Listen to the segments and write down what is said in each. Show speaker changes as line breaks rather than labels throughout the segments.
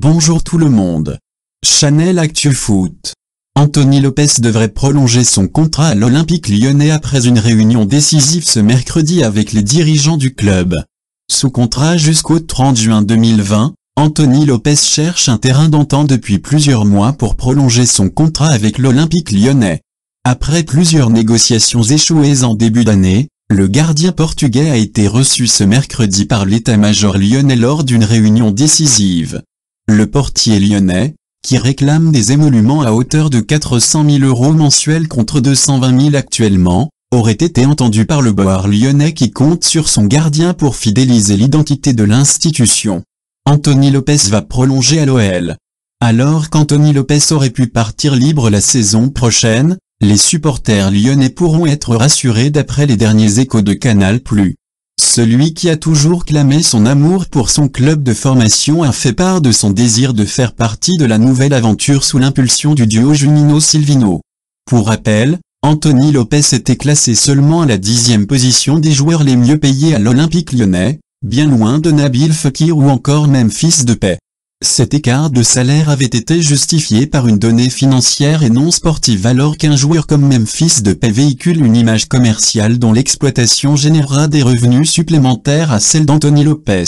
Bonjour tout le monde. Chanel Actu Foot. Anthony Lopez devrait prolonger son contrat à l'Olympique lyonnais après une réunion décisive ce mercredi avec les dirigeants du club. Sous contrat jusqu'au 30 juin 2020, Anthony Lopez cherche un terrain d'entente depuis plusieurs mois pour prolonger son contrat avec l'Olympique lyonnais. Après plusieurs négociations échouées en début d'année, le gardien portugais a été reçu ce mercredi par l'état-major lyonnais lors d'une réunion décisive le portier lyonnais, qui réclame des émoluments à hauteur de 400 000 euros mensuels contre 220 000 actuellement, aurait été entendu par le boire lyonnais qui compte sur son gardien pour fidéliser l'identité de l'institution. Anthony Lopez va prolonger à l'OL. Alors qu'Anthony Lopez aurait pu partir libre la saison prochaine, les supporters lyonnais pourront être rassurés d'après les derniers échos de Canal+. Celui qui a toujours clamé son amour pour son club de formation a fait part de son désir de faire partie de la nouvelle aventure sous l'impulsion du duo Junino-Silvino. Pour rappel, Anthony Lopez était classé seulement à la dixième position des joueurs les mieux payés à l'Olympique lyonnais, bien loin de Nabil Fekir ou encore même de paix. Cet écart de salaire avait été justifié par une donnée financière et non sportive alors qu'un joueur comme Memphis de paix véhicule une image commerciale dont l'exploitation générera des revenus supplémentaires à celle d'Anthony Lopez.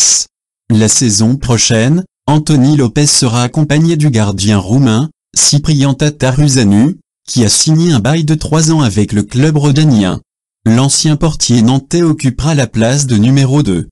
La saison prochaine, Anthony Lopez sera accompagné du gardien roumain, Cyprian Tataruzanu, qui a signé un bail de 3 ans avec le club rhodanien. L'ancien portier nantais occupera la place de numéro 2.